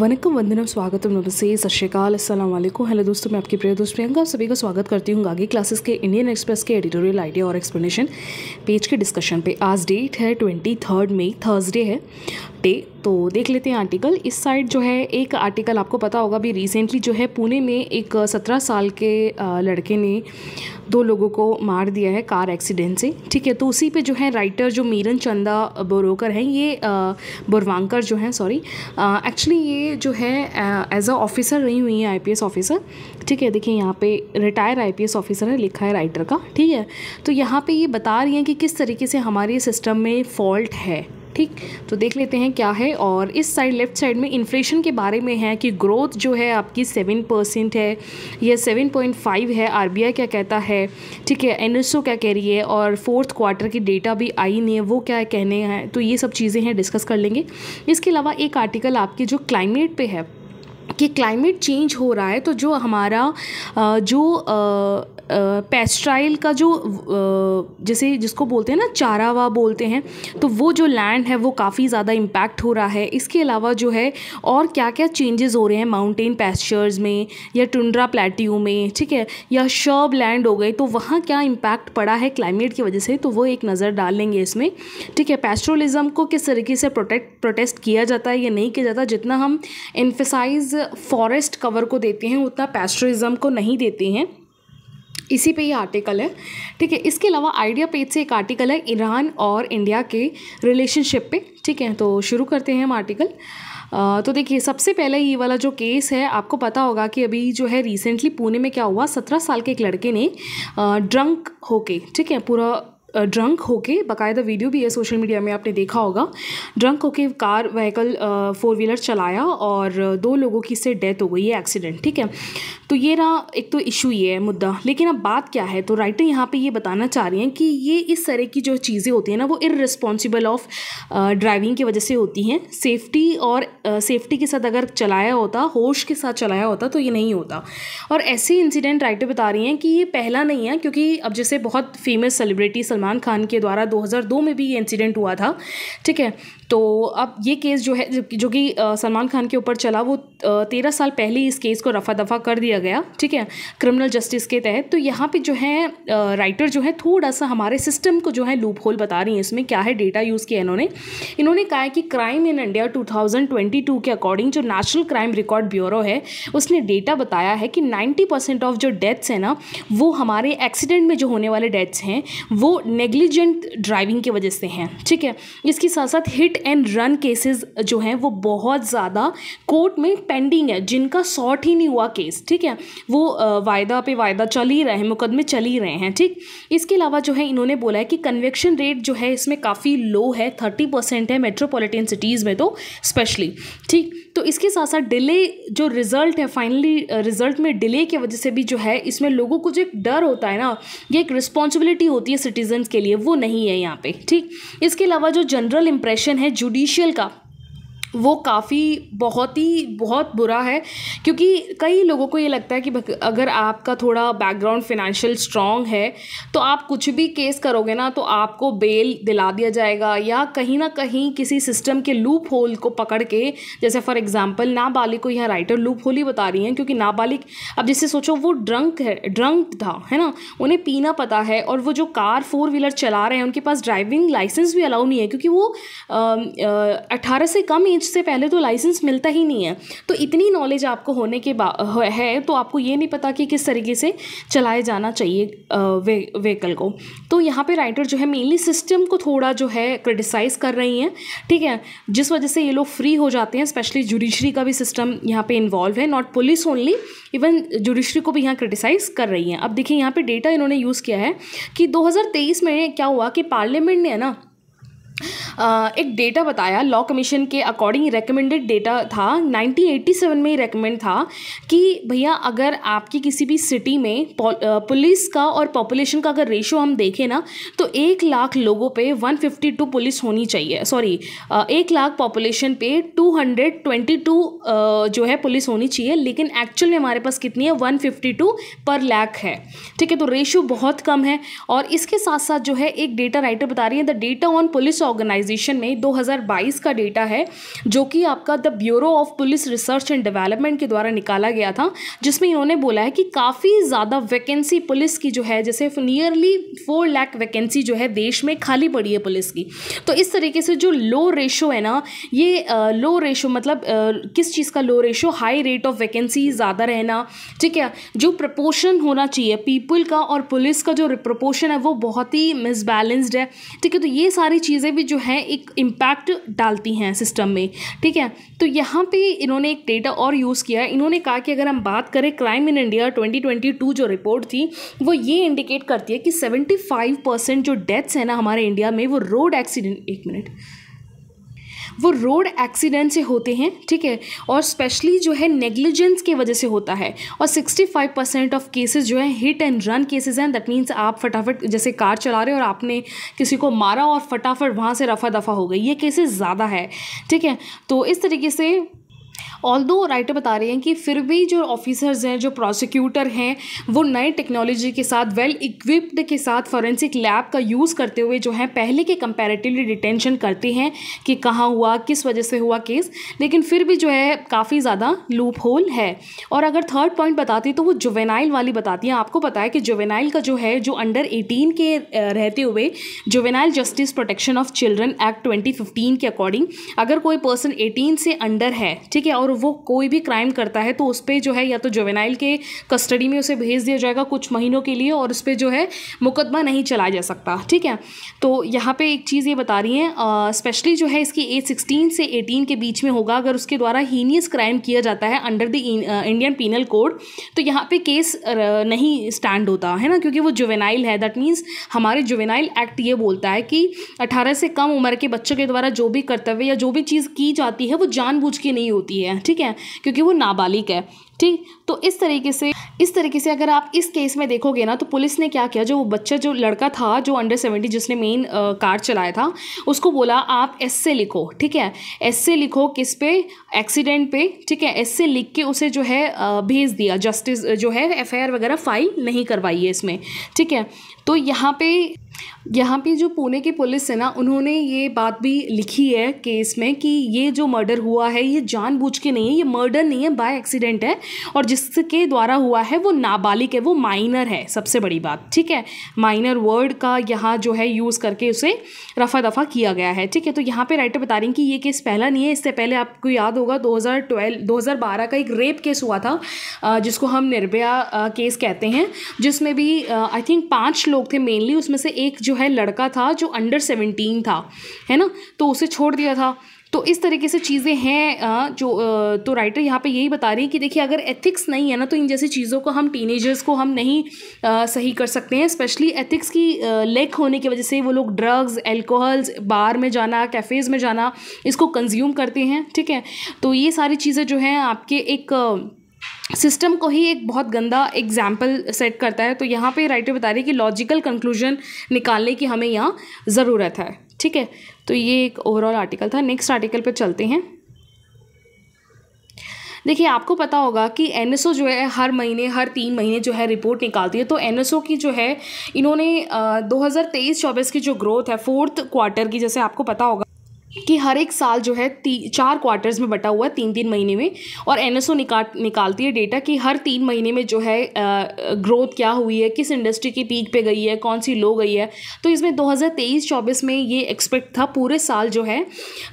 वनकम वंदनम स्वागत नमस्ते सत श्रीकाल हेलो दोस्तों मैं आपकी प्रिय दोस्त प्रियंका सभी का स्वागत करती हूँ गागी क्लासेस के इंडियन एक्सप्रेस के एडिटोरियल आइडिया और एक्सप्लेनेशन पेज के डिस्कशन पे आज डेट है ट्वेंटी थर्ड मई थर्सडे है डे तो देख लेते हैं आर्टिकल इस साइड जो है एक आर्टिकल आपको पता होगा भी रिसेंटली जो है पुणे में एक सत्रह साल के लड़के ने दो लोगों को मार दिया है कार एक्सीडेंट से ठीक है तो उसी पे जो है राइटर जो मीरन चंदा बोरोकर हैं ये बोरवांकर जो हैं सॉरी एक्चुअली ये जो है एज अ ऑफिसर रही हुई हैं आई ऑफिसर ठीक है देखिए यहाँ पे रिटायर आई ऑफिसर है लिखा है राइटर का ठीक है तो यहाँ पर ये बता रही हैं कि किस तरीके से हमारे सिस्टम में फॉल्ट है ठीक तो देख लेते हैं क्या है और इस साइड लेफ्ट साइड में इन्फ्लेशन के बारे में है कि ग्रोथ जो है आपकी सेवन परसेंट है या सेवन पॉइंट फाइव है आर क्या कहता है ठीक है एन क्या कह रही है और फोर्थ क्वार्टर की डेटा भी आई नहीं है वो क्या कहने हैं तो ये सब चीज़ें हैं डिस्कस कर लेंगे इसके अलावा एक आर्टिकल आपके जो क्लाइमेट पर है कि क्लाइमेट चेंज हो रहा है तो जो हमारा जो पेस्ट्राइल का जो जैसे जिसको बोलते हैं ना चारावा बोलते हैं तो वो जो लैंड है वो काफ़ी ज़्यादा इम्पैक्ट हो रहा है इसके अलावा जो है और क्या क्या चेंजेस हो रहे हैं माउंटेन पेस्चर्स में या टुंड्रा प्लेट्यू में ठीक है या शर्ब लैंड हो गए तो वहाँ क्या इम्पैक्ट पड़ा है क्लाइमेट की वजह से तो वो एक नज़र डाल लेंगे इसमें ठीक है पेस्ट्रोलिज़म को किस तरीके से प्रोटेक्ट प्रोटेस्ट किया जाता है या नहीं किया जाता जितना हम इन्फेसाइज फॉरेस्ट कवर को देते हैं उतना पेस्ट्रोलिज़म को नहीं देते हैं इसी पे ये आर्टिकल है ठीक है इसके अलावा आइडिया पेज से एक आर्टिकल है ईरान और इंडिया के रिलेशनशिप पे ठीक है तो शुरू करते हैं हम आर्टिकल आ, तो देखिए सबसे पहले ये वाला जो केस है आपको पता होगा कि अभी जो है रिसेंटली पुणे में क्या हुआ सत्रह साल के एक लड़के ने ड्रंक होके ठीक है पूरा ड्रंक होके बाकायदा वीडियो भी है सोशल मीडिया में आपने देखा होगा ड्रंक होके कार व्हीकल फोर व्हीलर चलाया और दो लोगों की इससे डेथ हो गई है एक्सीडेंट ठीक है तो ये रहा एक तो इशू ये है मुद्दा लेकिन अब बात क्या है तो राइटर यहाँ पे ये बताना चाह रही हैं कि ये इस तरह की जो चीज़ें होती हैं ना वो इरेस्पॉन्सिबल ऑफ ड्राइविंग की वजह से होती हैं सेफ्टी और सेफ्टी के साथ अगर चलाया होता होश के साथ चलाया होता तो ये नहीं होता और ऐसे इंसिडेंट राइटर बता रही हैं कि ये पहला नहीं है क्योंकि अब जैसे बहुत फेमस सेलिब्रिटी सलमान खान के द्वारा 2002 में भी ये इंसिडेंट हुआ था ठीक है तो अब ये केस जो है जो कि सलमान खान के ऊपर चला वो तेरह साल पहले इस केस को रफा दफा कर दिया गया ठीक है क्रिमिनल जस्टिस के तहत तो यहाँ पे जो है राइटर जो है थोड़ा सा हमारे सिस्टम को जो है लूप होल बता रही हैं इसमें क्या है डेटा यूज़ किया इन्होंने इन्होंने कहा है कि क्राइम इन इंडिया 2022 के अकॉर्डिंग जो नेशनल क्राइम रिकॉर्ड ब्यूरो है उसने डेटा बताया है कि 90 परसेंट ऑफ जो डेथ्स हैं ना वो हमारे एक्सीडेंट में जो होने वाले डेथ्स हैं वो नेग्लिजेंट ड्राइविंग की वजह से हैं ठीक है इसके साथ साथ हिट एंड रन केसेस जो हैं वो बहुत ज़्यादा कोर्ट में पेंडिंग है जिनका सॉर्ट ही नहीं हुआ केस ठीक है वो वायदा पे वायदा चल ही रहे हैं मुकदमे चल ही रहे हैं ठीक इसके अलावा जो है इन्होंने बोला है कि कन्वेक्शन रेट जो है इसमें काफ़ी लो है थर्टी परसेंट है मेट्रोपोलिटन सिटीज़ में तो स्पेशली ठीक तो इसके साथ साथ डिले जो रिज़ल्ट है फाइनली रिज़ल्ट में डिले की वजह से भी जो है इसमें लोगों को जो एक डर होता है ना ये एक रिस्पॉन्सिबिलिटी होती है सिटीजन्स के लिए वो नहीं है यहाँ पे ठीक इसके अलावा जो जनरल इंप्रेशन है जुडिशियल का वो काफ़ी बहुत ही बहुत बुरा है क्योंकि कई लोगों को ये लगता है कि अगर आपका थोड़ा बैकग्राउंड फिनेंशियल स्ट्रांग है तो आप कुछ भी केस करोगे ना तो आपको बेल दिला दिया जाएगा या कहीं ना कहीं किसी सिस्टम के लूप होल को पकड़ के जैसे फॉर एग्जांपल नाबालिग को यहाँ राइटर लूप होल ही बता रही हैं क्योंकि नाबालिग अब जैसे सोचो वो ड्रंक है ड्रंक था है ना उन्हें पीना पता है और वो जो कार फोर व्हीलर चला रहे हैं उनके पास ड्राइविंग लाइसेंस भी अलाउ नहीं है क्योंकि वो अट्ठारह से कम एज एज से पहले तो लाइसेंस मिलता ही नहीं है तो इतनी नॉलेज आपको होने के है तो आपको ये नहीं पता कि किस तरीके से चलाए जाना चाहिए वे, व्हीकल को तो यहाँ पे राइटर जो है मेनली सिस्टम को थोड़ा जो है क्रिटिसाइज़ कर रही हैं ठीक है जिस वजह से ये लोग फ्री हो जाते हैं स्पेशली जुडिशरी का भी सिस्टम यहाँ पर इन्वॉल्व है not police only even judiciary को भी यहाँ क्रिटिसाइज़ कर रही हैं अब देखिए यहाँ पे डेटा इन्होंने यूज़ किया है कि 2023 में क्या हुआ कि पार्लियामेंट ने है ना एक डेटा बताया लॉ कमीशन के अकॉर्डिंग रिकमेंडेड डेटा था 1987 में रेकमेंड था कि भैया अगर आपकी किसी भी सिटी में पुलिस का और पॉपुलेशन का अगर रेशो हम देखें ना तो एक लाख लोगों पे 152 पुलिस होनी चाहिए सॉरी एक लाख पॉपुलेशन पे 222 जो है पुलिस होनी चाहिए लेकिन एक्चुअल में हमारे पास कितनी है वन पर लैक है ठीक है तो रेशो बहुत कम है और इसके साथ साथ जो है एक डेटा राइटर बता रही है the data on police organisation में 2022 का डेटा है जो कि आपका the bureau of police research and development के द्वारा निकाला गया था जिसमें इन्होंने बोला है कि काफ़ी ज़्यादा वैकेंसी पुलिस की जो है जैसे नियरली फोर लाख वैकेंसी जो है देश में खाली पड़ी है पुलिस की तो इस तरीके से जो लो रेशो है ना ये लो रेशो मतलब किस चीज़ का low ratio high rate of vacancy ज़्यादा रहना ठीक है जो प्रपोर्शन होना चाहिए पीपल का और पुलिस का जो प्रपोर्शन है वो बहुत ही मिसबैलेंस्ड है ठीक है तो ये सारी चीज़ें भी जो है एक इम्पैक्ट डालती हैं सिस्टम में ठीक है तो यहाँ पे इन्होंने एक डेटा और यूज़ किया है इन्होंने कहा कि अगर हम बात करें क्राइम इन इंडिया 2022 जो रिपोर्ट थी वो ये इंडिकेट करती है कि 75 परसेंट जो डेथ्स हैं ना हमारे इंडिया में वो रोड एक्सीडेंट एक मिनट वो रोड एक्सीडेंट से होते हैं ठीक है और स्पेशली जो है नेग्लिजेंस की वजह से होता है और 65 परसेंट ऑफ केसेस जो है हिट एंड रन केसेस हैं दैट मीन्स आप फटाफट जैसे कार चला रहे हो और आपने किसी को मारा और फटाफट वहाँ से रफा दफा हो गई ये केसेस ज़्यादा है ठीक है तो इस तरीके से ऑल दो राइटर बता रहे हैं कि फिर भी जो ऑफिसर्स हैं जो प्रोसिक्यूटर हैं वो नए टेक्नोलॉजी के साथ वेल इक्विप्ड के साथ फॉरेंसिक लैब का यूज़ करते हुए जो है पहले के कंपेरेटिवली डिटेंशन करते हैं कि कहाँ हुआ किस वजह से हुआ केस लेकिन फिर भी जो है काफ़ी ज़्यादा लूप होल है और अगर थर्ड पॉइंट बताती तो वो जुवेनाइल वाली बताती हैं आपको पता है कि जुवेनाइल का जो है जो अंडर एटीन के रहते हुए juvenile justice protection of children act twenty के अकॉर्डिंग अगर कोई पर्सन एटीन से अंडर है ठीक है और और वो कोई भी क्राइम करता है तो उस पर जो है या तो जुवेनाइल के कस्टडी में उसे भेज दिया जाएगा कुछ महीनों के लिए और उस पर जो है मुकदमा नहीं चलाया जा सकता ठीक है तो यहाँ पे एक चीज़ ये बता रही हैं स्पेशली जो है इसकी एज सिक्सटीन से एटीन के बीच में होगा अगर उसके द्वारा हीनियस क्राइम किया जाता है under the Indian penal code तो यहाँ पर केस नहीं स्टैंड होता है ना क्योंकि वो जुवेनाइल है दैट मीन्स हमारे जुवेनाइल एक्ट ये बोलता है कि अठारह से कम उम्र के बच्चों के द्वारा जो भी कर्तव्य या जो भी चीज़ की जाती है वो जानबूझ के नहीं होती है ठीक है क्योंकि वो नाबालिग है ठीक तो इस तरीके से इस तरीके से अगर आप इस केस में देखोगे ना तो पुलिस ने क्या किया जो वो बच्चा जो लड़का था जो अंडर सेवेंटी जिसने मेन कार चलाया था उसको बोला आप एस से लिखो ठीक है एस से लिखो किस पे एक्सीडेंट पे ठीक है एस से लिख के उसे जो है भेज दिया जस्टिस जो है एफ वगैरह फाइल नहीं करवाई है इसमें ठीक है तो यहाँ पे यहाँ पे जो पुणे की पुलिस है ना उन्होंने ये बात भी लिखी है केस में कि ये जो मर्डर हुआ है ये जानबूझ के नहीं है ये मर्डर नहीं है बाय एक्सीडेंट है और जिसके द्वारा हुआ है वो नाबालिग है वो माइनर है सबसे बड़ी बात ठीक है माइनर वर्ड का यहाँ जो है यूज़ करके उसे रफा दफा किया गया है ठीक है तो यहाँ पर राइटर बता रही कि ये केस पहला नहीं है इससे पहले आपको याद होगा दो हज़ार का एक रेप केस हुआ था जिसको हम निर्भया केस कहते हैं जिसमें भी आई थिंक पाँच लोग थे मेनली उसमें से एक जो है लड़का था जो अंडर सेवेंटीन था है ना तो उसे छोड़ दिया था तो इस तरीके से चीज़ें हैं जो तो राइटर यहाँ पे यही बता रही है कि देखिए अगर एथिक्स नहीं है ना तो इन जैसी चीज़ों को हम टीनेजर्स को हम नहीं सही कर सकते हैं स्पेशली एथिक्स की लेक होने की वजह से वो लोग ड्रग्स एल्कोहल्स बार में जाना कैफ़ेज़ में जाना इसको कंज्यूम करते हैं ठीक है तो ये सारी चीज़ें जो हैं आपके एक सिस्टम को ही एक बहुत गंदा एग्जाम्पल सेट करता है तो यहाँ पे राइटर बता रही है कि लॉजिकल कंक्लूजन निकालने की हमें यहाँ ज़रूरत है ठीक है तो ये एक ओवरऑल आर्टिकल था नेक्स्ट आर्टिकल पर चलते हैं देखिए आपको पता होगा कि एन जो है हर महीने हर तीन महीने जो है रिपोर्ट निकालती है तो एनएसओ की जो है इन्होंने दो हज़ार की जो ग्रोथ है फोर्थ क्वार्टर की जैसे आपको पता होगा कि हर एक साल जो है ती, चार क्वार्टर्स में बटा हुआ है तीन तीन महीने में और एन एस निकाल निकालती है डेटा कि हर तीन महीने में जो है ग्रोथ क्या हुई है किस इंडस्ट्री की पीक पे गई है कौन सी लो गई है तो इसमें 2023-24 में ये एक्सपेक्ट था पूरे साल जो है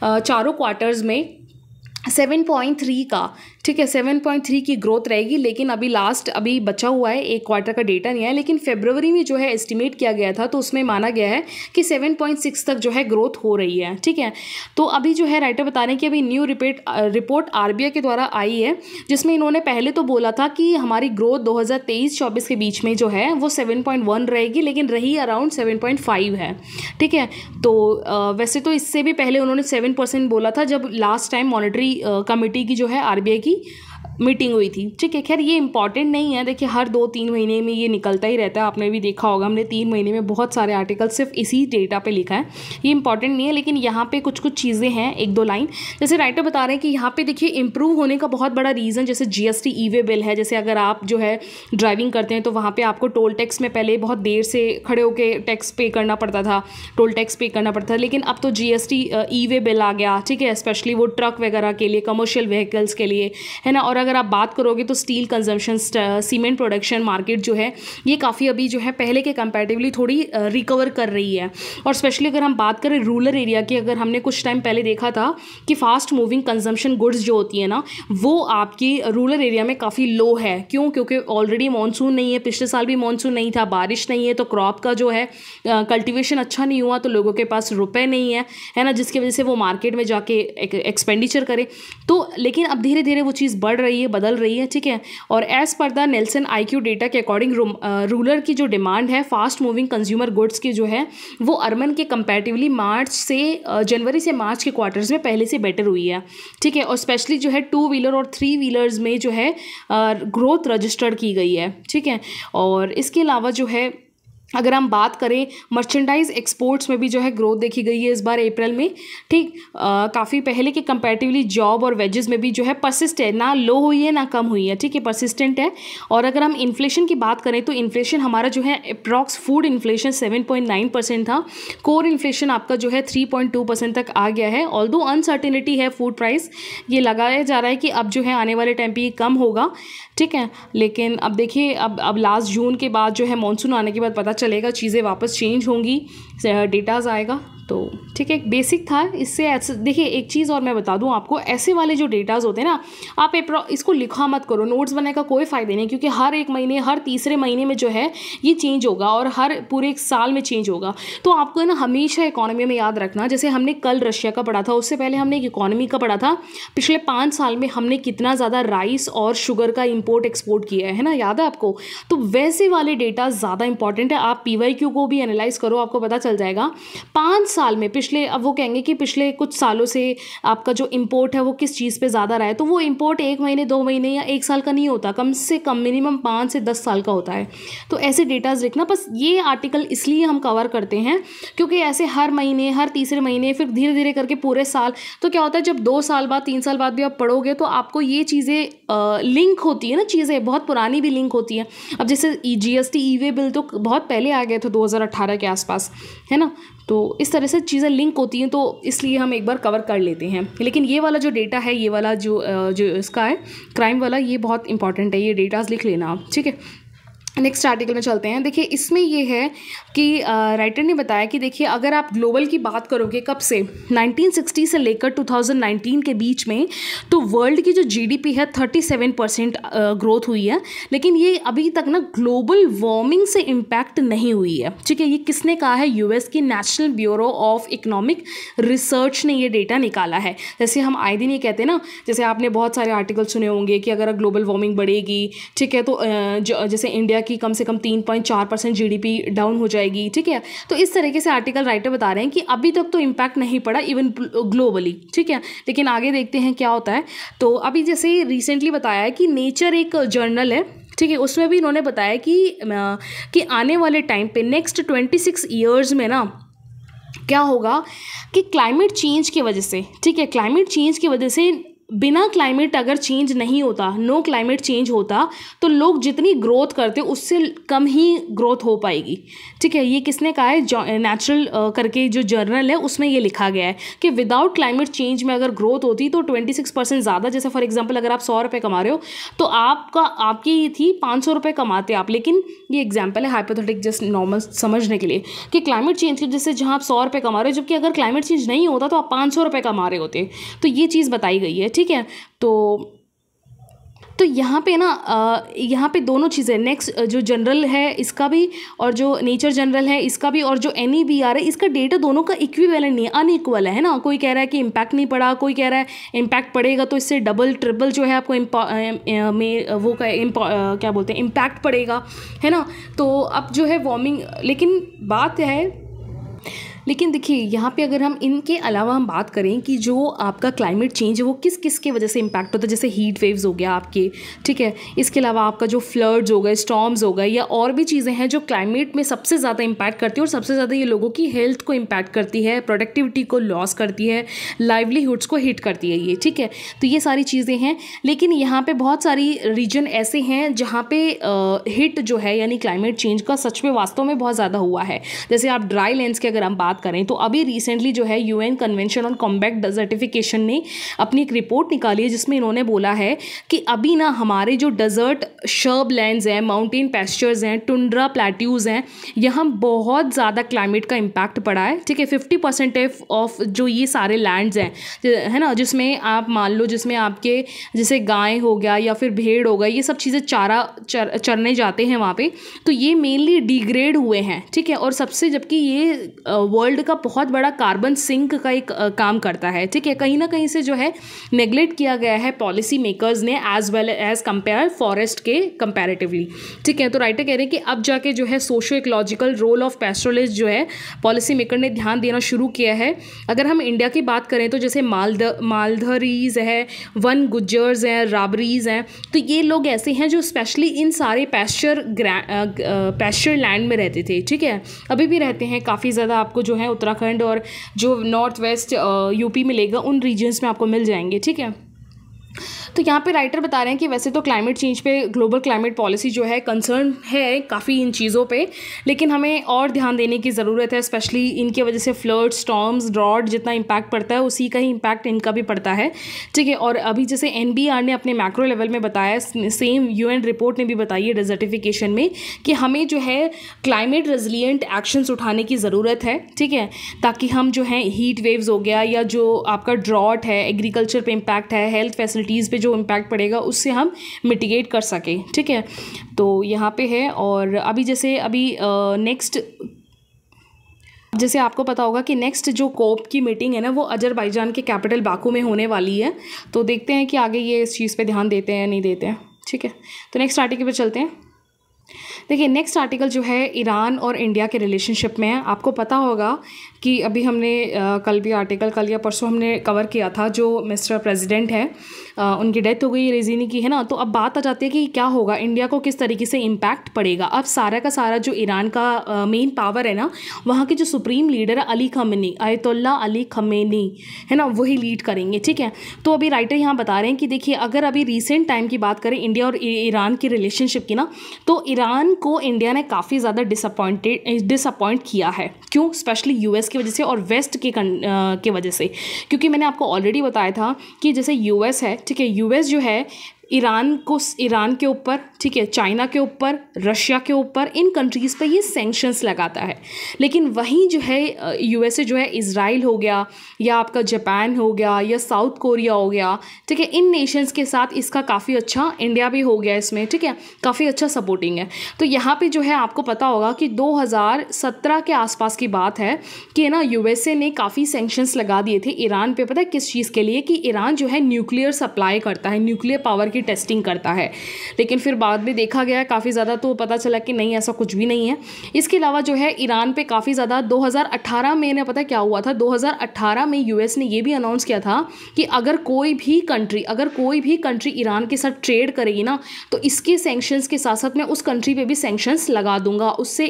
चारों क्वार्टर्स में सेवन पॉइंट थ्री का ठीक है सेवन पॉइंट थ्री की ग्रोथ रहेगी लेकिन अभी लास्ट अभी बचा हुआ है एक क्वार्टर का डेटा नहीं है लेकिन फेबरवरी में जो है एस्टिमेट किया गया था तो उसमें माना गया है कि सेवन पॉइंट सिक्स तक जो है ग्रोथ हो रही है ठीक है तो अभी जो है राइटर बता रहे हैं कि अभी न्यू रिपेट रिपोर्ट आर के द्वारा आई है जिसमें इन्होंने पहले तो बोला था कि हमारी ग्रोथ दो हज़ार के बीच में जो है वो सेवन रहेगी लेकिन रही अराउंड सेवन है ठीक है तो वैसे तो इससे भी पहले उन्होंने सेवन बोला था जब लास्ट टाइम मॉनिटरी कमेटी की जो है आर की थी मीटिंग हुई थी ठीक है खैर ये इंपॉर्टेंट नहीं है देखिए हर दो तीन महीने में ये निकलता ही रहता है आपने भी देखा होगा हमने तीन महीने में बहुत सारे आर्टिकल सिर्फ इसी डेटा पे लिखा है ये इंपॉर्टेंट नहीं है लेकिन यहाँ पे कुछ कुछ चीज़ें हैं एक दो लाइन जैसे राइटर बता रहे हैं कि यहाँ पे देखिए इंप्रूव होने का बहुत बड़ा रीज़न जैसे G S T E way bill है जैसे अगर आप जो है ड्राइविंग करते हैं तो वहाँ पर आपको टोल टैक्स में पहले बहुत देर से खड़े होकर टैक्स पे करना पड़ता था टोल टैक्स पे करना पड़ता था लेकिन अब तो G S T E way bill आ गया ठीक है स्पेशली वो ट्रक वगैरह के लिए कमर्शियल व्हीकल्स के लिए है ना और अगर अगर आप बात करोगे तो steel consumption cement production market जो है ये काफ़ी अभी जो है पहले के कंपेरेटिवली थोड़ी रिकवर कर रही है और स्पेशली अगर हम बात करें रूरल एरिया की अगर हमने कुछ टाइम पहले देखा था कि फास्ट मूविंग कंजम्पशन गुड्स जो होती है ना वो आपकी रूरल एरिया में काफ़ी लो है क्यों क्योंकि ऑलरेडी मानसून नहीं है पिछले साल भी मानसून नहीं था बारिश नहीं है तो क्रॉप का जो है कल्टिवेशन अच्छा नहीं हुआ तो लोगों के पास रुपए नहीं है है ना जिसकी वजह से वो मार्केट में जाके एक्सपेंडिचर करें तो लेकिन अब धीरे धीरे वो चीज़ बढ़ रही रही है बदल रही है ठीक है और as per the Nielsen IQ data के अकॉर्डिंग रूलर uh, की जो डिमांड है फास्ट मूविंग कंज्यूमर गुड्स की जो है वो अर्बन के कंपेरेटिवली मार्च से जनवरी uh, से मार्च के क्वार्टर्स में पहले से बेटर हुई है ठीक है और स्पेशली जो है टू व्हीलर और थ्री व्हीलर्स में जो है ग्रोथ uh, रजिस्टर्ड की गई है ठीक है और इसके अलावा जो है अगर हम बात करें मर्चेंडाइज एक्सपोर्ट्स में भी जो है ग्रोथ देखी गई है इस बार अप्रैल में ठीक काफ़ी पहले के कंपैरेटिवली जॉब और वेजेस में भी जो है परसिस्ट है ना लो हुई है ना कम हुई है ठीक है परसिस्टेंट है और अगर हम इन्फ्लेशन की बात करें तो इन्फ्लेशन हमारा जो है approx food inflation seven point nine percent था कोर इन्फ्लेशन आपका जो है थ्री पॉइंट टू परसेंट तक आ गया है ऑल दो अनसर्टेनिटी है फूड प्राइस ये लगाया जा रहा है कि अब जो है आने वाले टाइम पर ये कम होगा ठीक है लेकिन अब देखिए अब अब लास्ट जून के बाद जो है मानसून आने के बाद पता चलेगा चीज़ें वापस चेंज होंगी डेटाज आएगा तो ठीक है एक बेसिक था इससे देखिए एक चीज़ और मैं बता दूं आपको ऐसे वाले जो डेटाज होते हैं ना आप इसको लिखा मत करो नोट्स बनाने का कोई फ़ायदा नहीं क्योंकि हर एक महीने हर तीसरे महीने में जो है ये चेंज होगा और हर पूरे एक साल में चेंज होगा तो आपको ना हमेशा इकोनॉमी में याद रखना जैसे हमने कल रशिया का पढ़ा था उससे पहले हमने एक इकोनॉमी का पढ़ा था पिछले पाँच साल में हमने कितना ज़्यादा राइस और शुगर का इम्पोर्ट एक्सपोर्ट किया है है ना याद है आपको तो वैसे वाले डेटा ज़्यादा इंपॉर्टेंट है आप पी को भी एनालाइज करो आपको पता चल चल जाएगा पाँच साल में पिछले अब वो कहेंगे कि पिछले कुछ सालों से आपका जो इम्पोर्ट है वो किस चीज़ पे ज़्यादा रहा है तो वो इम्पोर्ट एक महीने दो महीने या एक साल का नहीं होता कम से कम मिनिमम पाँच से दस साल का होता है तो ऐसे डेटाज लिखना बस ये आर्टिकल इसलिए हम कवर करते हैं क्योंकि ऐसे हर महीने हर तीसरे महीने फिर धीरे धीरे करके पूरे साल तो क्या होता है जब दो साल बाद तीन साल बाद भी आप पढ़ोगे तो आपको ये चीज़ें लिंक होती है ना चीज़ें बहुत पुरानी भी लिंक होती हैं अब जैसे G S T E way bill तो बहुत पहले आ गए थे 2018 के आसपास है ना तो इस तरह से चीज़ें लिंक होती हैं तो इसलिए हम एक बार कवर कर लेते हैं लेकिन ये वाला जो डेटा है ये वाला जो जो इसका है क्राइम वाला ये बहुत इंपॉर्टेंट है ये डेटाज लिख लेना आप ठीक है नेक्स्ट आर्टिकल में चलते हैं देखिए इसमें ये है कि राइटर ने बताया कि देखिए अगर आप ग्लोबल की बात करोगे कब से 1960 से लेकर 2019 के बीच में तो वर्ल्ड की जो जीडीपी है 37 परसेंट ग्रोथ हुई है लेकिन ये अभी तक ना ग्लोबल वार्मिंग से इम्पैक्ट नहीं हुई है ठीक है ये किसने कहा है यूएस की national bureau of economic research ने ये डेटा निकाला है जैसे हम आए दिन ये कहते हैं ना जैसे आपने बहुत सारे आर्टिकल सुने होंगे कि अगर ग्लोबल वार्मिंग बढ़ेगी ठीक है तो जैसे इंडिया कि कम से कम तीन पॉइंट चार परसेंट जी डाउन हो जाएगी ठीक है तो इस तरीके से आर्टिकल राइटर बता रहे हैं कि अभी तक तो इम्पैक्ट नहीं पड़ा इवन ग्लोबली ठीक है लेकिन आगे देखते हैं क्या होता है तो अभी जैसे रिसेंटली बताया है कि नेचर एक जर्नल है ठीक है उसमें भी इन्होंने बताया कि कि आने वाले टाइम पे नेक्स्ट ट्वेंटी सिक्स ईयर्स में ना क्या होगा कि क्लाइमेट चेंज की वजह से ठीक है क्लाइमेट चेंज की वजह से बिना क्लाइमेट अगर चेंज नहीं होता नो क्लाइमेट चेंज होता तो लोग जितनी ग्रोथ करते उससे कम ही ग्रोथ हो पाएगी ठीक है ये किसने कहा है नेचुरल करके जो जर्नल है उसमें ये लिखा गया है कि विदाउट क्लाइमेट चेंज में अगर ग्रोथ होती तो ट्वेंटी सिक्स परसेंट ज़्यादा जैसे फॉर एग्जाम्पल अगर आप सौ रुपये कमा रहे हो तो आपका आपकी ये थी पाँच सौ रुपये कमाते आप लेकिन ये एग्जाम्पल है हाइपोथेटिक जस्ट नॉर्मल समझने के लिए कि क्लाइमेट चेंज की जैसे जहाँ आप सौ रुपये कमा रहे हो जबकि अगर क्लाइमेट चेंज नहीं होता तो आप पाँच सौ रुपये कमा रहे होते तो ये चीज़ बताई गई है ठीक है तो तो यहाँ पे ना यहाँ पे दोनों चीज़ें नेक्स्ट जो जनरल है इसका भी और जो नेचर जनरल है इसका भी और जो एन ई बी आर है इसका डेटा दोनों का इक्विवेलेंट नहीं है अनइक्वल है ना कोई कह रहा है कि इम्पैक्ट नहीं पड़ा कोई कह रहा है इम्पैक्ट पड़ेगा तो इससे डबल ट्रिपल जो है आपको में वो का क्या बोलते हैं इम्पैक्ट पड़ेगा है ना तो अब जो है वार्मिंग लेकिन बात है लेकिन देखिए यहाँ पे अगर हम इनके अलावा हम बात करें कि जो आपका क्लाइमेट चेंज है वो किस किस के वजह से इम्पैक्ट होता है जैसे हीट वेव्स हो गया आपके ठीक है इसके अलावा आपका जो फ्लड्स हो गए स्टॉम्स हो गए या और भी चीज़ें हैं जो क्लाइमेट में सबसे ज़्यादा इम्पैक्ट करती है और सबसे ज़्यादा ये लोगों की हेल्थ को इम्पैक्ट करती है प्रोडक्टिविटी को लॉस करती है लाइवलीहुड्स को हिट करती है ये ठीक है तो ये सारी चीज़ें हैं लेकिन यहाँ पर बहुत सारी रीजन ऐसे हैं जहाँ पर हिट जो है यानी क्लाइमेट चेंज का सच में वास्तव में बहुत ज़्यादा हुआ है जैसे आप ड्राई लेंस की अगर हम बात बात करें तो अभी रिसेंटली जो है UN convention on combat desertification ने अपनी एक रिपोर्ट निकाली है जिसमें इन्होंने बोला है कि अभी ना हमारे जो डेजर्ट शर्ब लैंड हैं माउंटेन पेस्चर्स हैं टुंड्रा प्लेट्यूज हैं यहाँ बहुत ज़्यादा क्लाइमेट का इम्पैक्ट पड़ा है ठीक है फिफ्टी परसेंट ऑफ जो ये सारे लैंड्स हैं है ना जिसमें आप मान लो जिसमें आपके जैसे गाय हो गया या फिर भेड़ हो गया ये सब चीज़ें चारा चर, चरने जाते हैं वहाँ पे तो ये मेनली डिग्रेड हुए हैं ठीक है और सबसे जबकि ये वर्ल्ड वर्ल्ड का बहुत बड़ा कार्बन सिंक का एक काम करता है ठीक है कहीं ना कहीं से जो है नेग्लेक्ट किया गया है पॉलिसी मेकर्स ने as well as compare forest के कंपेरेटिवली ठीक है तो राइटर कह रहे हैं कि अब जाके जो है socio ecological role of pastoralist जो है पॉलिसी मेकर ने ध्यान देना शुरू किया है अगर हम इंडिया की बात करें तो जैसे मालद मालधरीज है वन गुज्जर्स हैं राबरीज हैं तो ये लोग ऐसे हैं जो स्पेशली इन सारे पैस्चर पैस्चर लैंड में रहते थे ठीक है अभी भी रहते हैं काफ़ी ज़्यादा आपको जो है उत्तराखंड और जो नॉर्थ वेस्ट यूपी मिलेगा उन रीजन्स में आपको मिल जाएंगे ठीक है तो यहाँ पे राइटर बता रहे हैं कि वैसे तो क्लाइमेट चेंज पे ग्लोबल क्लाइमेट पॉलिसी जो है कंसर्न है काफ़ी इन चीज़ों पे लेकिन हमें और ध्यान देने की ज़रूरत है स्पेशली इनकी वजह से फ्लड स्टॉम्स ड्रॉड जितना इम्पैक्ट पड़ता है उसी का ही इम्पैक्ट इनका भी पड़ता है ठीक है और अभी जैसे एन ने अपने मैक्रो लेवल में बताया सेम यू रिपोर्ट ने भी बताई है डेजर्टिफिकेशन में कि हमें जो है क्लाइमेट रेजिलियंट एक्शंस उठाने की ज़रूरत है ठीक है ताकि हम जो है हीट वेव्स हो गया या जो आपका ड्रॉट है एग्रीकल्चर पे इम्पैक्ट है हेल्थ फैसिलिटीज़ पे जो इम्पैक्ट पड़ेगा उससे हम मिटिगेट कर सकें ठीक है तो यहाँ पे है और अभी जैसे अभी नेक्स्ट जैसे आपको पता होगा कि नेक्स्ट जो कोप की मीटिंग है ना वो अजरबैजान के कैपिटल बाकू में होने वाली है तो देखते हैं कि आगे ये इस चीज़ पर ध्यान देते हैं या नहीं देते हैं ठीक है तो नेक्स्ट आर्टिकल पर चलते हैं देखिए नेक्स्ट आर्टिकल जो है ईरान और इंडिया के रिलेशनशिप में है आपको पता होगा कि अभी हमने कल भी आर्टिकल कल या परसों हमने कवर किया था जो मिस्टर प्रेसिडेंट हैं उनकी डेथ हो गई रेजीनी की है ना तो अब बात आ जाती है कि क्या होगा इंडिया को किस तरीके से इम्पैक्ट पड़ेगा अब सारा का सारा जो ईरान का मेन पावर है ना वहाँ के जो सुप्रीम लीडर है Ali Khamenei Ayatollah Ali Khamenei है ना वही लीड करेंगे ठीक है तो अभी राइटर यहाँ बता रहे हैं कि देखिए अगर अभी रिसेंट टाइम की बात करें इंडिया और ईरान की रिलेशनशिप की ना तो ईरान को इंडिया ने काफ़ी ज़्यादा डिसअपॉइंटेड डिसअपॉइंट किया है क्यों स्पेशली यू की वजह से और वेस्ट की के वजह से क्योंकि मैंने आपको ऑलरेडी बताया था कि जैसे यूएस है ठीक है यूएस जो है ईरान को ईरान के ऊपर ठीक है चाइना के ऊपर रशिया के ऊपर इन कंट्रीज़ पे ये सेंक्शंस लगाता है लेकिन वहीं जो है यूएसए जो है इसराइल हो गया या आपका जापान हो गया या साउथ कोरिया हो गया ठीक है इन नेशंस के साथ इसका काफ़ी अच्छा इंडिया भी हो गया इसमें ठीक है काफ़ी अच्छा सपोर्टिंग है तो यहाँ पर जो है आपको पता होगा कि दो के आसपास की बात है कि ना यू ने काफ़ी सेंक्शंस लगा दिए थे ईरान पर पता है किस चीज़ के लिए कि ईरान जो है न्यूक्लियर सप्लाई करता है न्यूक्लियर पावर के की टेस्टिंग करता है लेकिन फिर बाद में देखा गया काफ़ी ज़्यादा तो पता चला कि नहीं ऐसा कुछ भी नहीं है इसके अलावा जो है ईरान पर काफ़ी ज़्यादा दो में ने पता क्या हुआ था दो में यूएस ने ये भी अनाउंस किया था कि अगर कोई भी कंट्री अगर कोई भी कंट्री ईरान के साथ ट्रेड करेगी ना तो इसके सेंक्शंस के साथ साथ मैं उस कंट्री पे भी सेंक्शंस लगा दूंगा उससे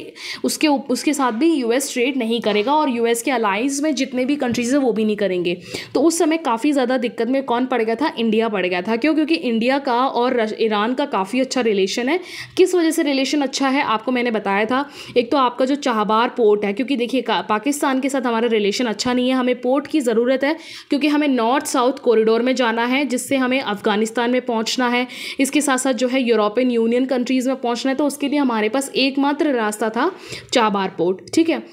उसके उसके साथ भी यूएस ट्रेड नहीं करेगा और यूएस के अलाइंस में जितने भी कंट्रीज़ हैं वो भी नहीं करेंगे तो उस समय काफ़ी ज़्यादा दिक्कत में कौन पड़ गया था इंडिया पड़ गया था क्यों क्योंकि इंडिया इंडिया का और ईरान का काफ़ी अच्छा रिलेशन है किस वजह से रिलेशन अच्छा है आपको मैंने बताया था एक तो आपका जो चाहबार पोर्ट है क्योंकि देखिए पाकिस्तान के साथ हमारा रिलेशन अच्छा नहीं है हमें पोर्ट की ज़रूरत है क्योंकि हमें नॉर्थ साउथ कॉरिडोर में जाना है जिससे हमें अफगानिस्तान में पहुँचना है इसके साथ साथ जो है यूरोपियन यूनियन कंट्रीज़ में पहुँचना है तो उसके लिए हमारे पास एकमात्र रास्ता था चाबार पोर्ट ठीक है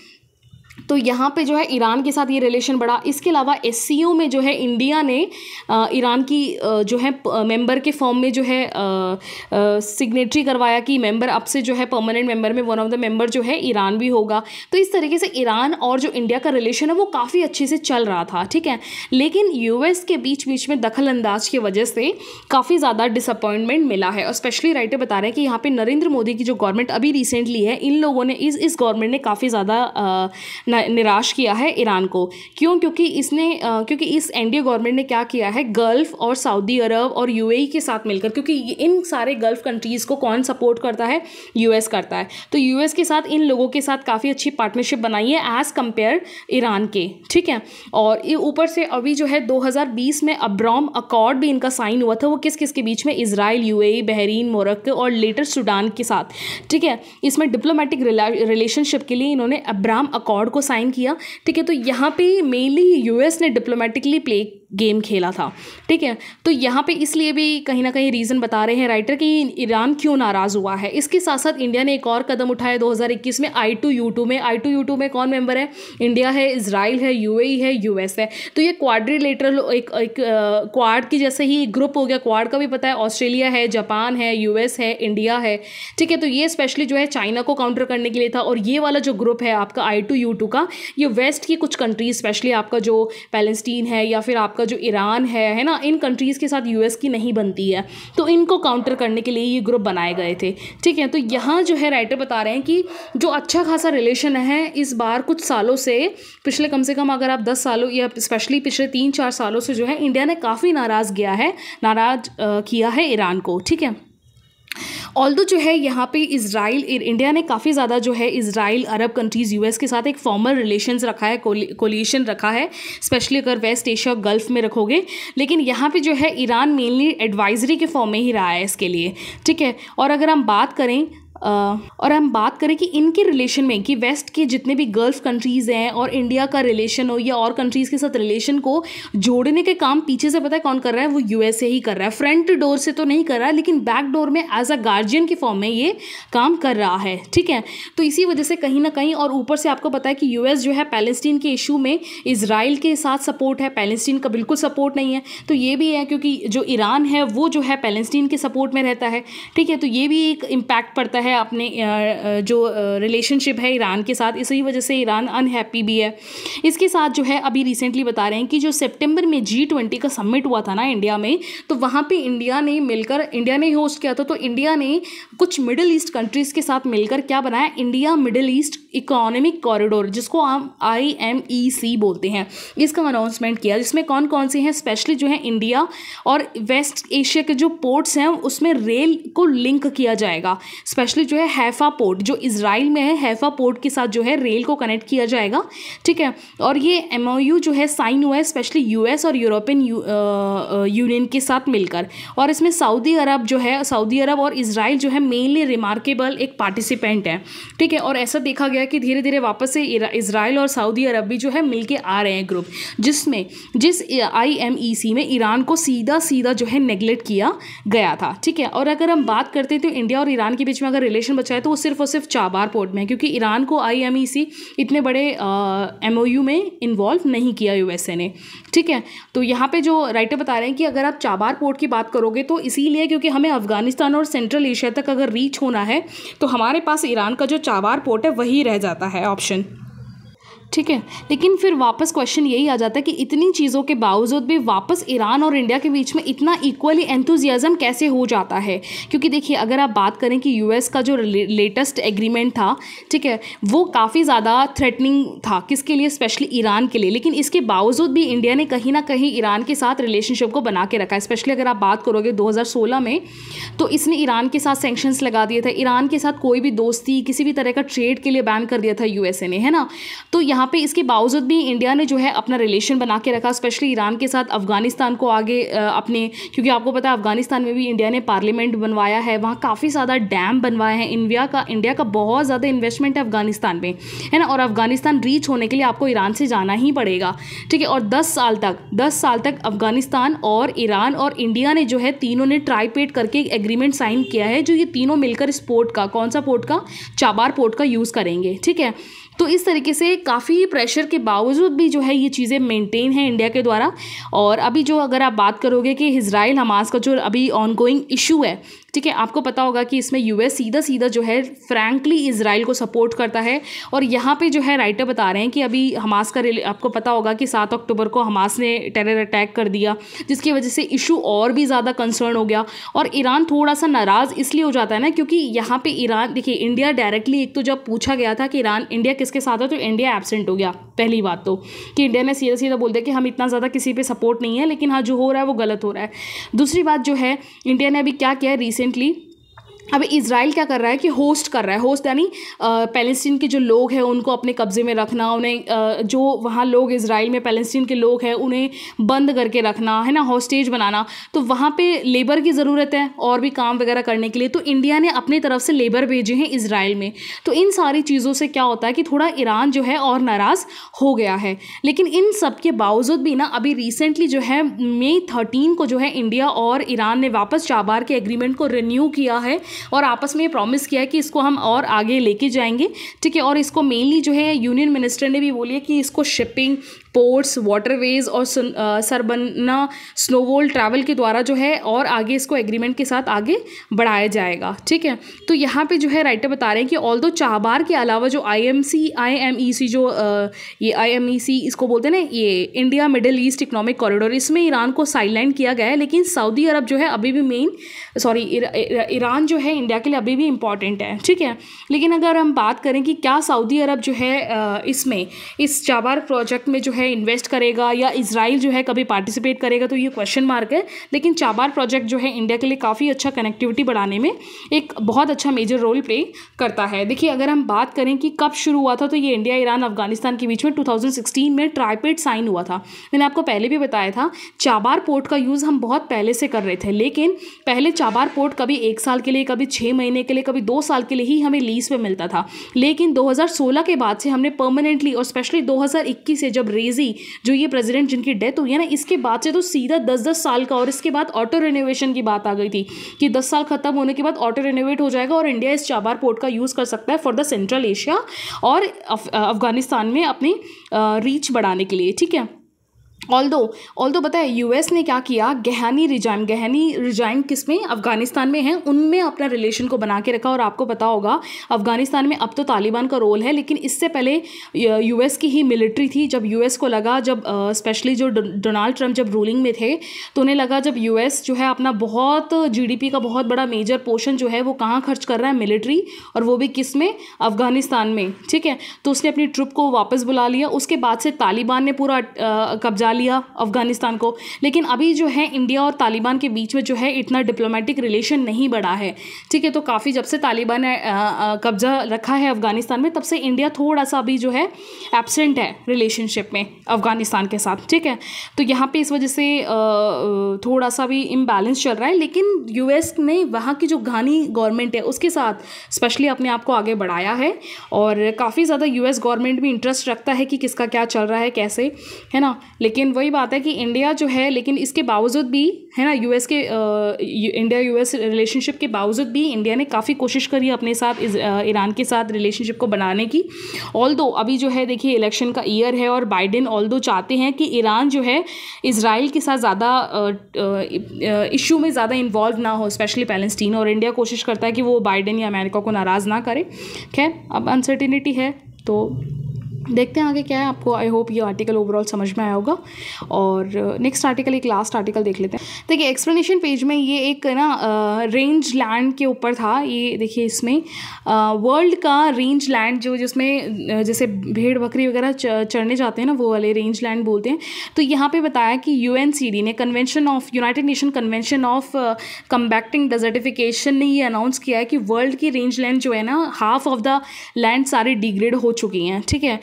तो यहाँ पे जो है ईरान के साथ ये रिलेशन बढ़ा इसके अलावा एस में जो है इंडिया ने ईरान की जो है मेंबर के फॉर्म में जो है सिग्नेटरी करवाया कि मेंबर अब से जो है परमानेंट मेंबर में वन ऑफ द मेंबर जो है ईरान भी होगा तो इस तरीके से ईरान और जो इंडिया का रिलेशन है वो काफ़ी अच्छे से चल रहा था ठीक है लेकिन यूएस के बीच बीच में दखल अंदाज की वजह से काफ़ी ज़्यादा डिसअपॉइंटमेंट मिला है और स्पेशली राइटर बता रहे हैं कि यहाँ पर नरेंद्र मोदी की जो गवर्नमेंट अभी रिसेंटली है इन लोगों ने इस इस गवर्नमेंट ने काफ़ी ज़्यादा निराश किया है ईरान को क्यों क्योंकि इसने क्योंकि इस एनडीए गवर्नमेंट ने क्या किया है गल्फ और सऊदी अरब और यूएई के साथ मिलकर क्योंकि इन सारे गल्फ कंट्रीज़ को कौन सपोर्ट करता है यूएस करता है तो यूएस के साथ इन लोगों के साथ काफ़ी अच्छी पार्टनरशिप बनाई है एज़ कम्पेयर ईरान के ठीक है और ऊपर से अभी जो है 2020 में अब्राम अकॉर्ड भी इनका साइन हुआ था वो किस किस के बीच में इसराइल यूएई बहरीन मोरक्को और लेटर सूडान के साथ ठीक है इसमें डिप्लोमेटिक रिलेशनशिप के लिए इन्होंने अब्राम अकॉर्ड को साइन किया ठीक है तो यहाँ पे मेनली यूएस ने डिप्लोमेटिकली प्ले गेम खेला था ठीक है तो यहाँ पे इसलिए भी कहीं ना कहीं रीज़न बता रहे हैं राइटर कि ईरान क्यों नाराज़ हुआ है इसके साथ साथ इंडिया ने एक और कदम उठाया 2021 में आई टू यू टू में आई टू यू टू में कौन मेंबर है इंडिया है इसराइल है यू e है यू है तो ये क्वाड्रीलेटरल एक एक क्वाड की जैसे ही ग्रुप हो गया क्वाड का भी पता है ऑस्ट्रेलिया है जापान है यू है इंडिया है ठीक है तो ये स्पेशली जो है चाइना को काउंटर करने के लिए था और ये वाला जो ग्रुप है आपका आई टू यू टू का ये वेस्ट की कुछ कंट्रीज स्पेशली आपका जो पैलेस्टीन है या फिर आप आपका जो ईरान है है ना इन कंट्रीज़ के साथ यूएस की नहीं बनती है तो इनको काउंटर करने के लिए ये ग्रुप बनाए गए थे ठीक है तो यहाँ जो है राइटर बता रहे हैं कि जो अच्छा खासा रिलेशन है इस बार कुछ सालों से पिछले कम से कम अगर आप दस सालों या स्पेशली पिछले तीन चार सालों से जो है इंडिया ने काफ़ी नाराज़ गया है नाराज़ किया है ईरान को ठीक है दो जो है यहाँ पे इसराइल इंडिया ने काफ़ी ज़्यादा जो है इसराइल अरब कंट्रीज़ यूएस के साथ एक फॉर्मल रिलेशंस रखा है कोलिएशन रखा है स्पेशली अगर वेस्ट एशिया और गल्फ में रखोगे लेकिन यहाँ पे जो है ईरान मेनली एडवाइजरी के फॉर्म में ही रहा है इसके लिए ठीक है और अगर हम बात करें और हम बात करें कि इनके रिलेशन में कि वेस्ट के जितने भी गल्फ कंट्रीज़ हैं और इंडिया का रिलेशन हो या और कंट्रीज़ के साथ रिलेशन को जोड़ने के काम पीछे से पता है कौन कर रहा है वो यू ही कर रहा है फ्रंट डोर से तो नहीं कर रहा है लेकिन बैक डोर में एज अ गार्जियन के फॉर्म में ये काम कर रहा है ठीक है तो इसी वजह से कहीं ना कहीं और ऊपर से आपको पता है कि यू जो है पैलेस्टीन के इशू में इसराइल के साथ सपोर्ट है पैलेस्टीन का बिल्कुल सपोर्ट नहीं है तो ये भी है क्योंकि जो ईरान है वो जो है पैलेस्टीन के सपोर्ट में रहता है ठीक है तो ये भी एक इम्पैक्ट पड़ता है है अपने जो रिलेशनशिप है ईरान के साथ इसी वजह से ईरान अनहैप्पी भी है इसके साथ जो है अभी रिसेंटली बता रहे हैं कि जो सेप्टेम्बर में जी ट्वेंटी का समिट हुआ था ना इंडिया में तो वहाँ पर इंडिया ने मिलकर इंडिया ने होस्ट किया था तो इंडिया ने कुछ मिडिल ईस्ट कंट्रीज़ के साथ मिलकर क्या बनाया India Middle East economic corridor जिसको हम आई एम ई सी बोलते हैं इसका अनाउंसमेंट किया जिसमें कौन कौन से हैं स्पेशली जो है इंडिया और वेस्ट एशिया के जो पोर्ट्स हैं उसमें रेल को लिंक किया जाएगा स्पेशली स्पेशली जो है हैफ़ा पोर्ट जो इसराइल में है हैफ़ा पोर्ट के साथ जो है रेल को कनेक्ट किया जाएगा ठीक है और ये एम जो है साइन हुआ है स्पेशली यूएस और यूरोपियन यूनियन uh, uh, के साथ मिलकर और इसमें सऊदी अरब जो है सऊदी अरब और इसराइल जो है मेनली रिमार्केबल एक पार्टिसिपेंट है ठीक है और ऐसा देखा गया कि धीरे धीरे वापस से इसराइल और सऊदी अरब भी जो है मिल आ रहे हैं ग्रुप जिसमें जिस आईएमईसी e में ईरान को सीधा सीधा जो है नेग्लेक्ट किया गया था ठीक है और अगर हम बात करते हैं तो इंडिया और ईरान के बीच में अगर रिलेशन बचा है तो वो सिर्फ और सिर्फ चाबार पोर्ट में है क्योंकि ईरान को आईएमईसी e इतने बड़े एमओयू में इन्वॉल्व नहीं किया यूएसए ने ठीक है तो यहाँ पे जो राइटर बता रहे हैं कि अगर आप चाबार पोर्ट की बात करोगे तो इसीलिए क्योंकि हमें अफगानिस्तान और सेंट्रल एशिया तक अगर रीच होना है तो हमारे पास ईरान का जो चाबार पोर्ट है वही रह जाता है ऑप्शन ठीक है लेकिन फिर वापस क्वेश्चन यही आ जाता है कि इतनी चीज़ों के बावजूद भी वापस ईरान और इंडिया के बीच में इतना इक्वली एंथुजियाज़म कैसे हो जाता है क्योंकि देखिए अगर आप बात करें कि यूएस का जो लेटेस्ट एग्रीमेंट था ठीक है वो काफ़ी ज़्यादा थ्रेटनिंग था किसके लिए स्पेशली ईरान के लिए लेकिन इसके बावजूद भी इंडिया ने कहीं ना कहीं ईरान के साथ रिलेशनशिप को बना के रखा स्पेशली अगर आप बात करोगे 2016 में तो इसने ईरान के साथ सेंक्शंस लगा दिए थे ईरान के साथ कोई भी दोस्ती किसी भी तरह का ट्रेड के लिए बैन कर दिया था यूएसए ने है ना तो यहाँ यहाँ पे इसके बावजूद भी इंडिया ने जो है अपना रिलेशन बना के रखा स्पेशली ईरान के साथ अफगानिस्तान को आगे अपने क्योंकि आपको पता है अफगानिस्तान में भी इंडिया ने पार्लियामेंट बनवाया है वहाँ काफ़ी ज़्यादा डैम बनवाए हैं इंडिया का इंडिया का बहुत ज़्यादा इन्वेस्टमेंट है अफगानिस्तान में है ना और अफगानिस्तान रीच होने के लिए आपको ईरान से जाना ही पड़ेगा ठीक है और दस साल तक दस साल तक अफगानिस्तान और ईरान और इंडिया ने जो है तीनों ने ट्राईपेड करके एक एग्रीमेंट साइन किया है जो ये तीनों मिलकर इस पोर्ट का कौन सा पोर्ट का चाबार पोर्ट का यूज़ करेंगे ठीक है तो इस तरीके से काफ़ी प्रेशर के बावजूद भी जो है ये चीज़ें मेंटेन हैं इंडिया के द्वारा और अभी जो अगर आप बात करोगे कि इसराइल हमास का जो अभी ऑनगोइंग इशू है ठीक है आपको पता होगा कि इसमें यूएस सीधा सीधा जो है फ्रैंकली इसराइल को सपोर्ट करता है और यहाँ पे जो है राइटर बता रहे हैं कि अभी हमास का आपको पता होगा कि सात अक्टूबर को हमास ने टेरर अटैक कर दिया जिसकी वजह से इशू और भी ज़्यादा कंसर्न हो गया और ईरान थोड़ा सा नाराज़ इसलिए हो जाता है ना क्योंकि यहाँ पर ईरान देखिए इंडिया डायरेक्टली एक तो जब पूछा गया था कि ईरान इंडिया किसके साथ है तो इंडिया एबसेंट हो गया पहली बात तो कि इंडिया ने सीधा सीधा तो बोल दिया कि हम इतना ज़्यादा किसी पे सपोर्ट नहीं है लेकिन हाँ जो हो रहा है वो गलत हो रहा है दूसरी बात जो है इंडिया ने अभी क्या किया है रिसेंटली अब इसराइल क्या कर रहा है कि होस्ट कर रहा है होस्ट यानी पैलेस्टीन के जो लोग हैं उनको अपने कब्ज़े में रखना उन्हें जो वहाँ लोग इसराइल में पैलेस्टीन के लोग हैं उन्हें बंद करके रखना है ना हॉस्टेज बनाना तो वहाँ पे लेबर की ज़रूरत है और भी काम वगैरह करने के लिए तो इंडिया ने अपनी तरफ से लेबर भेजे हैं इसराइल में तो इन सारी चीज़ों से क्या होता है कि थोड़ा ईरान जो है और नाराज़ हो गया है लेकिन इन सब के बावजूद भी ना अभी रिसेंटली जो है मई थर्टीन को जो है इंडिया और ईरान ने वापस चाबार के एग्रीमेंट को रिन्यू किया है और आपस में प्रॉमिस किया कि इसको हम और आगे लेके जाएंगे ठीक है और इसको मेनली जो है यूनियन मिनिस्टर ने भी बोली है कि इसको शिपिंग पोर्ट्स वाटरवेज और सरबना स्नोवॉल ट्रैवल के द्वारा जो है और आगे इसको एग्रीमेंट के साथ आगे बढ़ाया जाएगा ठीक है तो यहाँ पे जो है राइटर बता रहे हैं कि ऑल दो चाहबार के अलावा जो I M C I M E सी जो आ, ये आई एम ई सी इसको बोलते हैं ना ये India Middle East economic corridor इसमें ईरान को साइडलाइन किया गया है लेकिन सऊदी अरब जो है अभी भी मेन सॉरी ईरान जो है इंडिया के लिए अभी भी इम्पॉर्टेंट है ठीक है लेकिन अगर हम बात करें कि क्या सऊदी अरब जो है इसमें इस चाबार प्रोजेक्ट में जो है है इन्वेस्ट करेगा या इसराइल जो है कभी पार्टिसिपेट करेगा तो ये क्वेश्चन मार्क है लेकिन चाबार प्रोजेक्ट जो है इंडिया के लिए काफ़ी अच्छा कनेक्टिविटी बढ़ाने में एक बहुत अच्छा मेजर रोल प्ले करता है देखिए अगर हम बात करें कि कब शुरू हुआ था तो ये इंडिया ईरान अफगानिस्तान के बीच में टू में ट्राइपेड साइन हुआ था मैंने आपको पहले भी बताया था चाबार पोर्ट का यूज़ हम बहुत पहले से कर रहे थे लेकिन पहले चाबार पोर्ट कभी एक साल के लिए कभी छः महीने के लिए कभी दो साल के लिए ही हमें लीज पर मिलता था लेकिन दो के बाद से हमने परमानेंटली और स्पेशली दो से जब रेज क्रेजी जो ये प्रेसिडेंट जिनकी डेथ हुई है ना इसके बाद से तो सीधा दस दस साल का और इसके बाद ऑटो रिनोवेशन की बात आ गई थी कि दस साल खत्म होने के बाद ऑटो रिनोवेट हो जाएगा और इंडिया इस चाबार पोर्ट का यूज़ कर सकता है फॉर द सेंट्रल एशिया और अफगानिस्तान में अपनी रीच बढ़ाने के लिए ठीक है ऑल दो ऑल दो बताए यूएस ने क्या किया गहनी रिजाइम गहनी रिजाइन किस में अफगानिस्तान में है उनमें अपना रिलेशन को बना के रखा और आपको पता होगा अफगानिस्तान में अब तो तालिबान का रोल है लेकिन इससे पहले यूएस की ही मिलिट्री थी जब यूएस को लगा जब स्पेशली जो डोनाल्ड ट्रंप जब रूलिंग में थे तो उन्हें लगा जब एस जो है अपना बहुत पी का बहुत बड़ा मेजर पोर्शन जो है वो कहाँ खर्च कर रहा है मिलिट्री और वो भी किस में अफगानिस्तान में ठीक है तो उसने अपनी ट्रुप को वापस बुला लिया उसके बाद से तालिबान ने पूरा कब्जा लिया अफ़गानिस्तान को लेकिन अभी जो है इंडिया और तालिबान के बीच में जो है इतना डिप्लोमेटिक रिलेशन नहीं बढ़ा है ठीक है तो काफ़ी जब से तालिबान ने कब्ज़ा रखा है अफ़गानिस्तान में तब से इंडिया थोड़ा सा अभी जो है एबसेंट है रिलेशनशिप में अफ़गानिस्तान के साथ ठीक है तो यहाँ पर इस वजह से थोड़ा सा भी इम्बैलेंस चल रहा है लेकिन यूएस ने वहाँ की जो घानी गवर्नमेंट है उसके साथ स्पेशली अपने आप को आगे बढ़ाया है और काफ़ी ज़्यादा यूएस गवर्नमेंट भी इंटरेस्ट रखता है कि किसका क्या चल रहा है कैसे है ना लेकिन लेकिन वही बात है कि इंडिया जो है लेकिन इसके बावजूद भी है ना यूएस के इंडिया यूएस रिलेशनशिप के बावजूद भी इंडिया ने काफ़ी कोशिश करी अपने साथ ईरान के साथ रिलेशनशिप को बनाने की ऑल दो अभी जो है देखिए इलेक्शन का ईयर है और बाइडेन ऑल दो चाहते हैं कि ईरान जो है इसराइल के साथ ज़्यादा इशू में ज़्यादा इन्वॉल्व ना हो स्पेशली पैलेस्टीन और इंडिया कोशिश करता है कि वो बाइडन या अमेरिका को नाराज़ ना करे खैर अब अनसर्टिनिटी है तो देखते हैं आगे क्या है आपको आई होप ये आर्टिकल ओवरऑल समझ में आया होगा और नेक्स्ट uh, आर्टिकल एक लास्ट आर्टिकल देख लेते हैं देखिए एक्सप्लेनेशन पेज में ये एक ना रेंज uh, लैंड के ऊपर था ये देखिए इसमें वर्ल्ड uh, का रेंज लैंड जो जिसमें जैसे भेड़ बकरी वगैरह चढ़ने जाते हैं ना वो वाले रेंज लैंड बोलते हैं तो यहाँ पर बताया कि UN convention of United Nation convention of combating desertification ने ये अनाउंस किया है कि वर्ल्ड की रेंज लैंड जो है ना हाफ ऑफ द लैंड सारे डिग्रेड हो चुकी हैं ठीक है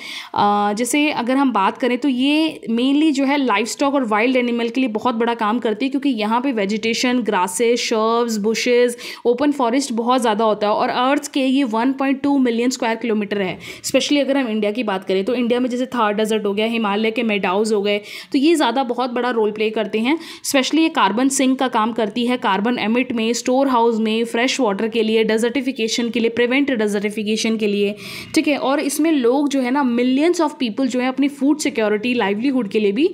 जैसे अगर हम बात करें तो ये मेनली जो है लाइफ स्टॉक और वाइल्ड एनिमल के लिए बहुत बड़ा काम करती है क्योंकि यहाँ पे vegetation grasses shrubs bushes open forest बहुत ज़्यादा होता है और अर्थ के ये 1.2 मिलियन स्क्वायर किलोमीटर है स्पेशली अगर हम इंडिया की बात करें तो इंडिया में जैसे थार डेजर्ट हो गया हिमालय के मेडाउज हो गए तो ये ज़्यादा बहुत बड़ा रोल प्ले करते हैं स्पेशली ये कार्बन सिंक का काम करती है कार्बन एमिट में स्टोर हाउस में फ्रेश वाटर के लिए डेजर्टिफिकेशन के लिए प्रिवेंट डेजर्टिफिकेशन के लिए ठीक है और इसमें लोग जो है ना मिलियंस ऑफ पीपल जो है अपनी फूड सिक्योरिटी लाइवलीहुड के लिए भी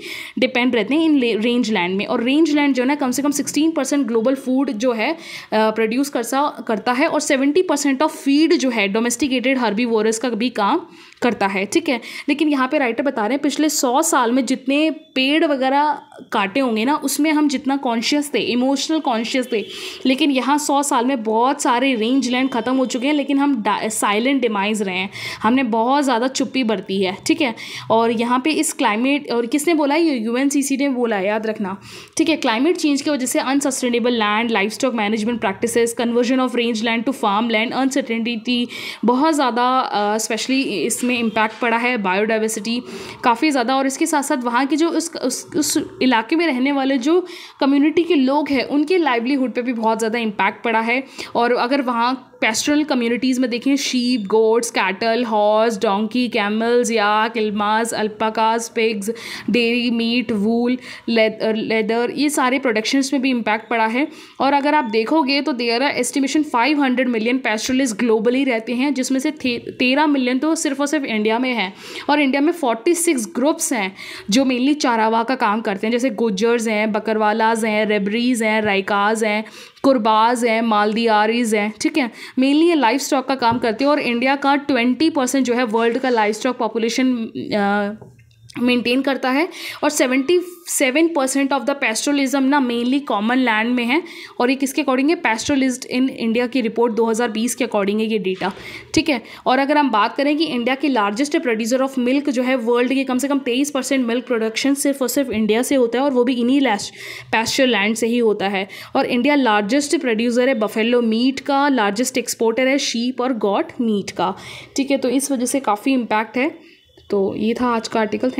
डिपेंड रहते हैं इन रेंज लैंड में और रेंज लैंड जो है ना कम से कम सिक्सटीन परसेंट ग्लोबल फूड जो है प्रोड्यूस करता है और सेवेंटी परसेंट ऑफ फीड जो है डोमेस्टिकेटेड हर्बी का भी काम करता है ठीक है लेकिन यहाँ पे राइटर बता रहे हैं पिछले सौ साल में जितने पेड़ वगैरह काटे होंगे ना उसमें हम जितना कॉन्शियस थे इमोशनल कॉन्शियस थे लेकिन यहाँ सौ साल में बहुत सारे रेंज लैंड ख़त्म हो चुके हैं लेकिन हम साइलेंट डिमाइज रहे हैं हमने बहुत ज़्यादा चुप्पी बरती है ठीक है और यहाँ पर इस क्लाइमेट और किसने बोला ये यू ने बोला याद रखना ठीक है क्लाइमेट चेंज की वजह से unsustainable land livestock management practice conversion of range land to farm land uncertainty बहुत ज़्यादा स्पेशली इसमें में इम्पैक्ट पड़ा है बायोडाइवर्सिटी काफ़ी ज़्यादा और इसके साथ साथ वहाँ की जो उस उस, उस इलाके में रहने वाले जो कम्युनिटी के लोग हैं उनके लाइवलीहुड पर भी बहुत ज़्यादा इम्पैक्ट पड़ा है और अगर वहाँ पेस्ट्रल कम्युनिटीज़ में देखें sheep goats cattle horse donkey camels या llamas alpacas pigs dairy meat wool leather ये सारे प्रोडक्शंस में भी इम्पैक्ट पड़ा है और अगर आप देखोगे तो there are estimation 500 million pastoralist globally रहते हैं जिसमें से तेरह मिलियन तो सिर्फ और सिर्फ इंडिया में है और इंडिया में सिक्स ग्रुप्स हैं जो मेनली चारावा का काम करते हैं जैसे गुजर्स हैं बकरवालाज हैं रेबरीज हैं राइकाज हैं कुरबाज हैं मालदियारीज हैं ठीक है मेनली ये लाइफ स्टॉक का काम करते हैं और इंडिया का ट्वेंटी परसेंट जो है वर्ल्ड का लाइफ स्टॉक पॉपुलेशन मेंटेन करता है और seventy seven percent of the pastoralism ना मेनली कॉमन लैंड में है और ये किसके अकॉर्डिंग है पेस्ट्रोलिस्ट इन इंडिया की रिपोर्ट 2020 के अकॉर्डिंग है ये डेटा ठीक है और अगर हम बात करें कि इंडिया के लार्जेस्ट प्रोड्यूसर ऑफ मिल्क जो है वर्ल्ड के कम से कम तेईस परसेंट मिल्क प्रोडक्शन सिर्फ और सिर्फ इंडिया से होता है और वो भी इन्हीं पेस्चर लैंड से ही होता है और इंडिया लार्जेस्ट प्रोड्यूसर है बफेलो मीट का लार्जेस्ट एक्सपोर्टर है शीप और गॉट मीट का ठीक है तो इस वजह से काफ़ी इम्पैक्ट है तो ये था आज का आर्टिकल थैंक